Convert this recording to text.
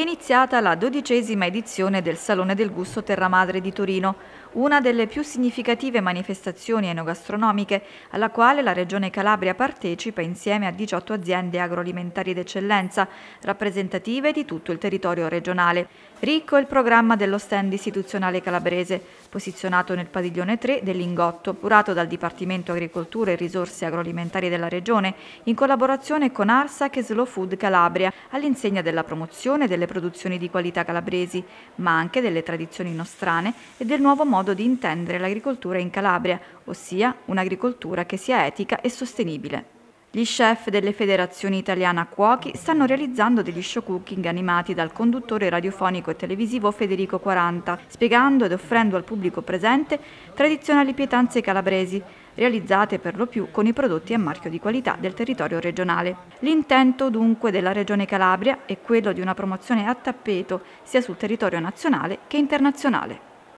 è iniziata la dodicesima edizione del Salone del Gusto Terramadre di Torino, una delle più significative manifestazioni enogastronomiche alla quale la Regione Calabria partecipa insieme a 18 aziende agroalimentari d'eccellenza, rappresentative di tutto il territorio regionale. Ricco è il programma dello stand istituzionale calabrese, posizionato nel padiglione 3 dell'Ingotto, curato dal Dipartimento Agricoltura e Risorse Agroalimentari della Regione, in collaborazione con Arsac e Slow Food Calabria, all'insegna della promozione delle produzioni di qualità calabresi, ma anche delle tradizioni nostrane e del nuovo modo di intendere l'agricoltura in Calabria, ossia un'agricoltura che sia etica e sostenibile. Gli chef delle federazioni italiana cuochi stanno realizzando degli show cooking animati dal conduttore radiofonico e televisivo Federico 40, spiegando ed offrendo al pubblico presente tradizionali pietanze calabresi, realizzate per lo più con i prodotti a marchio di qualità del territorio regionale. L'intento dunque della Regione Calabria è quello di una promozione a tappeto sia sul territorio nazionale che internazionale.